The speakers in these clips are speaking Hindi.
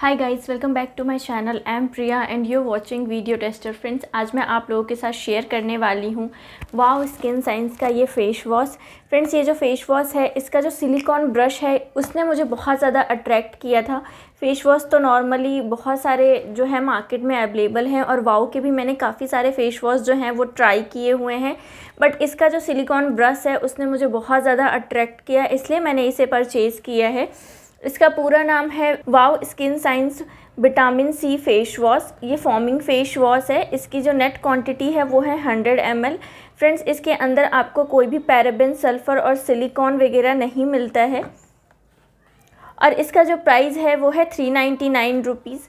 hi guys welcome back to my channel I am Priya and you watching video tester friends आज मैं आप लोगों के साथ शेयर करने वाली हूँ वाओ स्किन साइंस का ये फेस वॉश फ्रेंड्स ये जो फेस वॉश है इसका जो सिलिकॉन ब्रश है उसने मुझे बहुत ज़्यादा अट्रैक्ट किया था फेस वॉश तो नॉर्मली बहुत सारे जो है मार्केट में अवेलेबल हैं और वाओ के भी मैंने काफ़ी सारे फेस वॉश जो हैं वो ट्राई किए हुए हैं बट इसका जो सिलिकॉन ब्रश है उसने मुझे बहुत ज़्यादा अट्रैक्ट किया इसलिए मैंने इसे परचेज़ किया है इसका पूरा नाम है wow skin science vitamin C face wash ये फॉर्मिंग फेस वॉश है इसकी जो नेट क्वांटिटी है वो है हंड्रेड एम फ्रेंड्स इसके अंदर आपको कोई भी पैराबिन सल्फ़र और सिलिकॉन वगैरह नहीं मिलता है और इसका जो प्राइस है वो है three ninety nine rupees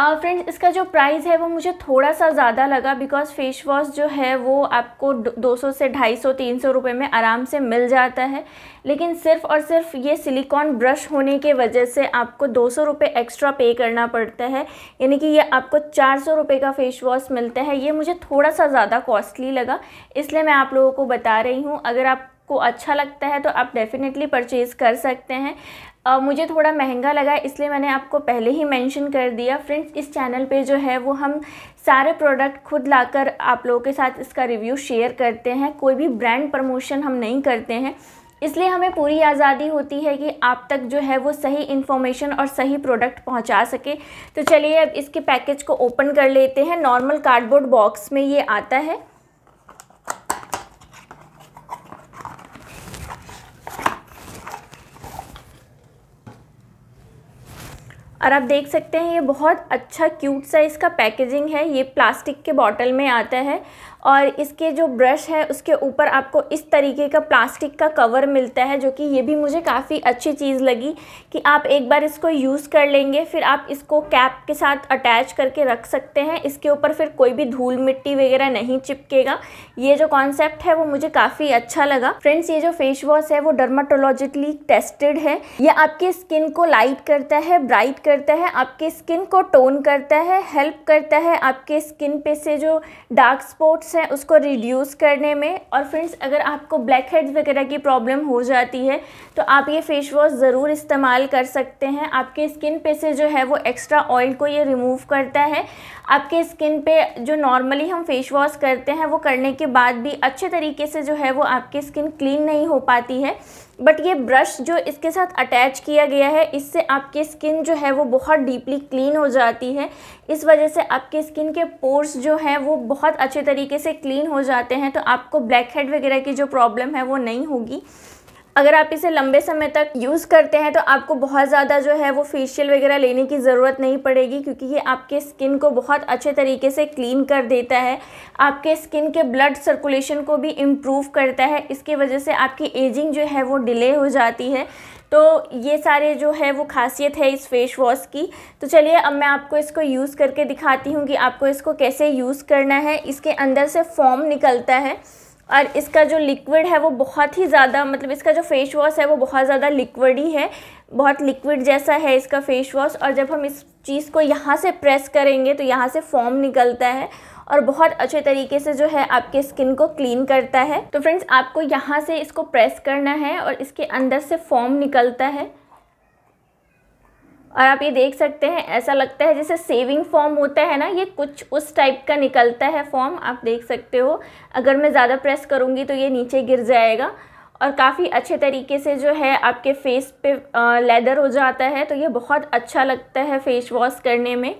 friends uh, इसका जो प्राइस है वो मुझे थोड़ा सा ज़्यादा लगा बिकॉज फेस वॉश जो है वो आपको 200 से 250 300 रुपए में आराम से मिल जाता है लेकिन सिर्फ और सिर्फ ये सिलिकॉन ब्रश होने के वजह से आपको दो सौ रुपये एक्स्ट्रा पे करना पड़ता है यानी कि ये आपको चार सौ रुपये का फेस वॉश मिलता है ये मुझे थोड़ा सा ज़्यादा कॉस्टली लगा इसलिए मैं आप लोगों को बता रही हूँ अगर आप को अच्छा लगता है तो आप डेफ़िनेटली परचेज़ कर सकते हैं Uh, मुझे थोड़ा महंगा लगा इसलिए मैंने आपको पहले ही मेंशन कर दिया फ्रेंड्स इस चैनल पे जो है वो हम सारे प्रोडक्ट खुद लाकर आप लोगों के साथ इसका रिव्यू शेयर करते हैं कोई भी ब्रांड प्रमोशन हम नहीं करते हैं इसलिए हमें पूरी आज़ादी होती है कि आप तक जो है वो सही इन्फॉर्मेशन और सही प्रोडक्ट पहुंचा सके तो चलिए अब इसके पैकेज को ओपन कर लेते हैं नॉर्मल कार्डबोर्ड बॉक्स में ये आता है और आप देख सकते हैं ये बहुत अच्छा क्यूट सा इसका पैकेजिंग है ये प्लास्टिक के बॉटल में आता है और इसके जो ब्रश है उसके ऊपर आपको इस तरीके का प्लास्टिक का कवर मिलता है जो कि ये भी मुझे काफ़ी अच्छी चीज़ लगी कि आप एक बार इसको यूज़ कर लेंगे फिर आप इसको कैप के साथ अटैच करके रख सकते हैं इसके ऊपर फिर कोई भी धूल मिट्टी वगैरह नहीं चिपकेगा ये जो कॉन्सेप्ट है वो मुझे काफ़ी अच्छा लगा फ्रेंड्स ये जो फेस वॉश है वो डर्माटोलॉजिकली टेस्टेड है ये आपकी स्किन को लाइट करता है ब्राइट करता है आपकी स्किन को टोन करता है हेल्प करता है आपके स्किन पे से जो डार्क स्पॉट्स इफेक्ट्स हैं उसको रिड्यूस करने में और फ्रेंड्स अगर आपको ब्लैक हेड्स वगैरह की प्रॉब्लम हो जाती है तो आप ये फेस वॉश ज़रूर इस्तेमाल कर सकते हैं आपके स्किन पे से जो है वो एक्स्ट्रा ऑयल को ये रिमूव करता है आपके स्किन पे जो नॉर्मली हम फेस वॉश करते हैं वो करने के बाद भी अच्छे तरीके से जो है वो आपकी स्किन क्लीन नहीं हो पाती है बट ये ब्रश जो इसके साथ अटैच किया गया है इससे आपकी स्किन जो है वो बहुत डीपली क्लीन हो जाती है इस वजह से आपकी स्किन के पोर्स जो हैं वो बहुत अच्छे तरीके से क्लीन हो जाते हैं तो आपको ब्लैक हेड वगैरह की जो प्रॉब्लम है वो नहीं होगी अगर आप इसे लंबे समय तक यूज़ करते हैं तो आपको बहुत ज़्यादा जो है वो फेशियल वगैरह लेने की ज़रूरत नहीं पड़ेगी क्योंकि ये आपके स्किन को बहुत अच्छे तरीके से क्लीन कर देता है आपके स्किन के ब्लड सर्कुलेशन को भी इम्प्रूव करता है इसकी वजह से आपकी एजिंग जो है वो डिले हो जाती है तो ये सारे जो है वो खासियत है इस फेस वॉश की तो चलिए अब मैं आपको इसको यूज़ करके दिखाती हूँ कि आपको इसको कैसे यूज़ करना है इसके अंदर से फॉर्म निकलता है और इसका जो लिक्विड है वो बहुत ही ज़्यादा मतलब इसका जो फेस वॉश है वो बहुत ज़्यादा लिक्विड ही है बहुत लिक्विड जैसा है इसका फेस वॉश और जब हम इस चीज़ को यहाँ से प्रेस करेंगे तो यहाँ से फॉर्म निकलता है और बहुत अच्छे तरीके से जो है आपके स्किन को क्लीन करता है तो फ्रेंड्स आपको यहाँ से इसको प्रेस करना है और इसके अंदर से फॉर्म निकलता है और आप ये देख सकते हैं ऐसा लगता है जैसे सेविंग फॉर्म होता है ना ये कुछ उस टाइप का निकलता है फॉर्म आप देख सकते हो अगर मैं ज़्यादा प्रेस करूँगी तो ये नीचे गिर जाएगा और काफ़ी अच्छे तरीके से जो है आपके फेस पे लेदर हो जाता है तो ये बहुत अच्छा लगता है फेस वॉश करने में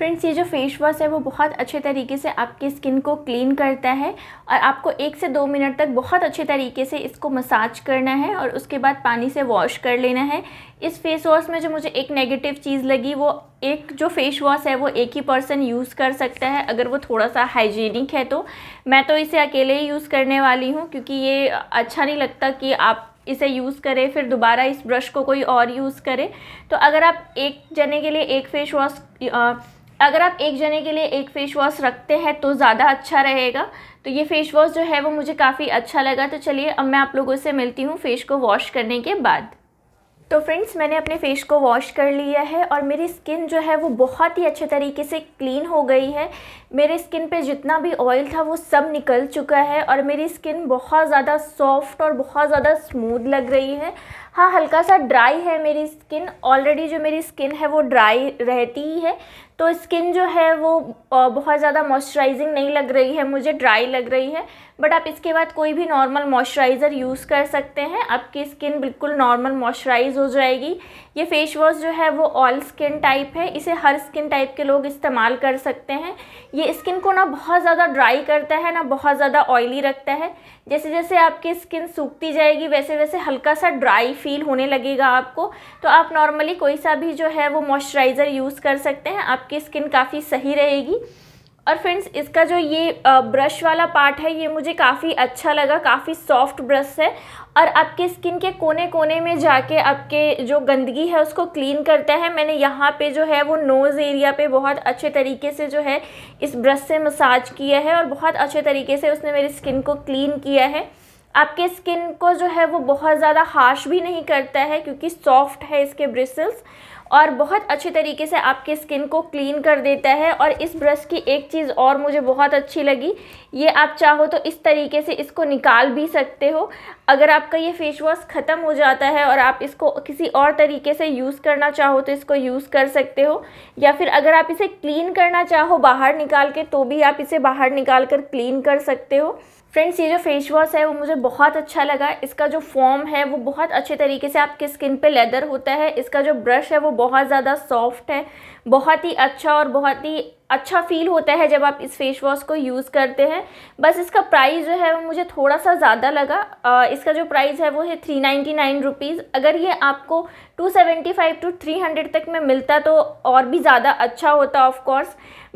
फ्रेंड्स ये जो फेस वॉश है वो बहुत अच्छे तरीके से आपकी स्किन को क्लीन करता है और आपको एक से दो मिनट तक बहुत अच्छे तरीके से इसको मसाज करना है और उसके बाद पानी से वॉश कर लेना है इस फेस वॉश में जो मुझे एक नेगेटिव चीज़ लगी वो एक जो फेस वॉश है वो एक ही पर्सन यूज़ कर सकता है अगर वो थोड़ा सा हाइजीनिक है तो मैं तो इसे अकेले ही यूज़ करने वाली हूँ क्योंकि ये अच्छा नहीं लगता कि आप इसे यूज़ करें फिर दोबारा इस ब्रश को कोई और यूज़ करे तो अगर आप एक जने के लिए एक फेस वॉश अगर आप एक जने के लिए एक फ़ेस वॉश रखते हैं तो ज़्यादा अच्छा रहेगा तो ये फ़ेस वॉश जो है वो मुझे काफ़ी अच्छा लगा तो चलिए अब मैं आप लोगों से मिलती हूँ फ़ेस को वॉश करने के बाद तो फ्रेंड्स मैंने अपने फेस को वॉश कर लिया है और मेरी स्किन जो है वो बहुत ही अच्छे तरीके से क्लीन हो गई है मेरे स्किन पे जितना भी ऑयल था वो सब निकल चुका है और मेरी स्किन बहुत ज़्यादा सॉफ्ट और बहुत ज़्यादा स्मूथ लग रही है हाँ हल्का सा ड्राई है मेरी स्किन ऑलरेडी जो मेरी स्किन है वो ड्राई रहती ही है तो स्किन जो है वो बहुत ज़्यादा मॉइस्चराइजिंग नहीं लग रही है मुझे ड्राई लग रही है बट आप इसके बाद कोई भी नॉर्मल मॉइस्चराइज़र यूज़ कर सकते हैं आपकी स्किन बिल्कुल नॉर्मल मॉइस्चराइज हो जाएगी ये फेस वॉश जो है वो ऑल स्किन टाइप है इसे हर स्किन टाइप के लोग इस्तेमाल कर सकते हैं ये स्किन को ना बहुत ज़्यादा ड्राई करता है ना बहुत ज़्यादा ऑयली रखता है जैसे जैसे आपकी स्किन सूखती जाएगी वैसे वैसे हल्का सा ड्राई फील होने लगेगा आपको तो आप नॉर्मली कोई सा भी जो है वो मॉइस्चराइज़र यूज़ कर सकते हैं आप आपकी स्किन काफ़ी सही रहेगी और फ्रेंड्स इसका जो ये ब्रश वाला पार्ट है ये मुझे काफ़ी अच्छा लगा काफ़ी सॉफ्ट ब्रश है और आपके स्किन के कोने कोने में जाके आपके जो गंदगी है उसको क्लीन करता है मैंने यहाँ पे जो है वो नोज़ एरिया पे बहुत अच्छे तरीके से जो है इस ब्रश से मसाज किया है और बहुत अच्छे तरीके से उसने मेरी स्किन को क्लीन किया है आपके स्किन को जो है वो बहुत ज़्यादा हार्श भी नहीं करता है क्योंकि सॉफ्ट है इसके ब्रिसल्स और बहुत अच्छे तरीके से आपके स्किन को क्लीन कर देता है और इस ब्रश की एक चीज़ और मुझे बहुत अच्छी लगी ये आप चाहो तो इस तरीके से इसको निकाल भी सकते हो अगर आपका ये फेस वॉश ख़त्म हो जाता है और आप इसको किसी और तरीके से यूज़ करना चाहो तो इसको यूज़ कर सकते हो या फिर अगर आप इसे क्लीन करना चाहो बाहर निकाल के तो भी आप इसे बाहर निकाल कर क्लीन कर सकते हो फ्रेंड्स ये जो फेस वॉश है वो मुझे बहुत अच्छा लगा इसका जो फॉर्म है वो बहुत अच्छे तरीके से आपके स्किन पे लेदर होता है इसका जो ब्रश है वो बहुत ज़्यादा सॉफ्ट है बहुत ही अच्छा और बहुत ही अच्छा फील होता है जब आप इस फेस वॉश को यूज़ करते हैं बस इसका प्राइस जो है वो मुझे थोड़ा सा ज़्यादा लगा आ, इसका जो प्राइस है वो है थ्री नाइन्टी नाइन रुपीज़ अगर ये आपको two seventy five to three hundred तक में मिलता तो और भी ज़्यादा अच्छा होता ऑफ़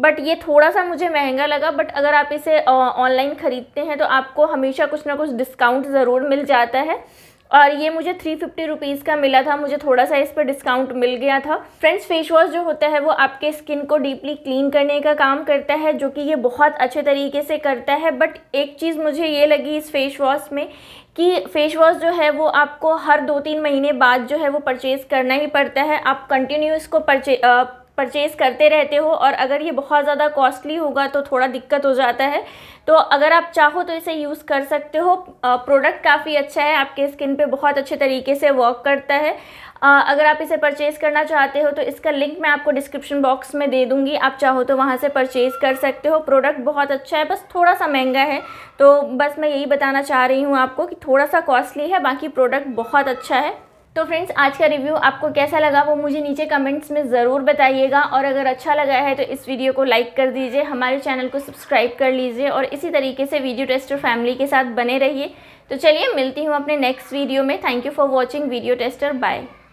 बट ये थोड़ा सा मुझे महंगा लगा बट अगर आप इसे ऑनलाइन ख़रीदते हैं तो आपको हमेशा कुछ ना कुछ डिस्काउंट ज़रूर मिल जाता है और ये मुझे थ्री फिफ्टी रुपीज़ का मिला था मुझे थोड़ा सा इस पर डिस्काउंट मिल गया था फ्रेंड्स फेस वॉश जो होता है वो आपके स्किन को डीपली क्लीन करने का काम करता है जो कि ये बहुत अच्छे तरीके से करता है बट एक चीज़ मुझे ये लगी इस फेस वॉश में कि फेस वॉश जो है वो आपको हर दो तीन महीने बाद जो है वो परचेज़ करना ही पड़ता है आप कंटिन्यू इसको परचे परचेज़ करते रहते हो और अगर ये बहुत ज़्यादा कॉस्टली होगा तो थोड़ा दिक्कत हो जाता है तो अगर आप चाहो तो इसे यूज़ कर सकते हो प्रोडक्ट काफ़ी अच्छा है आपके स्किन पे बहुत अच्छे तरीके से वर्क करता है आ, अगर आप इसे परचेज़ करना चाहते हो तो इसका लिंक मैं आपको डिस्क्रिप्शन बॉक्स में दे दूँगी आप चाहो तो वहाँ से परचेज़ कर सकते हो प्रोडक्ट बहुत अच्छा है बस थोड़ा सा महंगा है तो बस मैं यही बताना चाह रही हूँ आपको कि थोड़ा सा कॉस्टली है बाकी प्रोडक्ट बहुत अच्छा है तो फ्रेंड्स आज का रिव्यू आपको कैसा लगा वो मुझे नीचे कमेंट्स में ज़रूर बताइएगा और अगर अच्छा लगा है तो इस वीडियो को लाइक कर दीजिए हमारे चैनल को सब्सक्राइब कर लीजिए और इसी तरीके से वीडियो टेस्टर फैमिली के साथ बने रहिए तो चलिए मिलती हूँ अपने नेक्स्ट वीडियो में thank you for watching video tester bye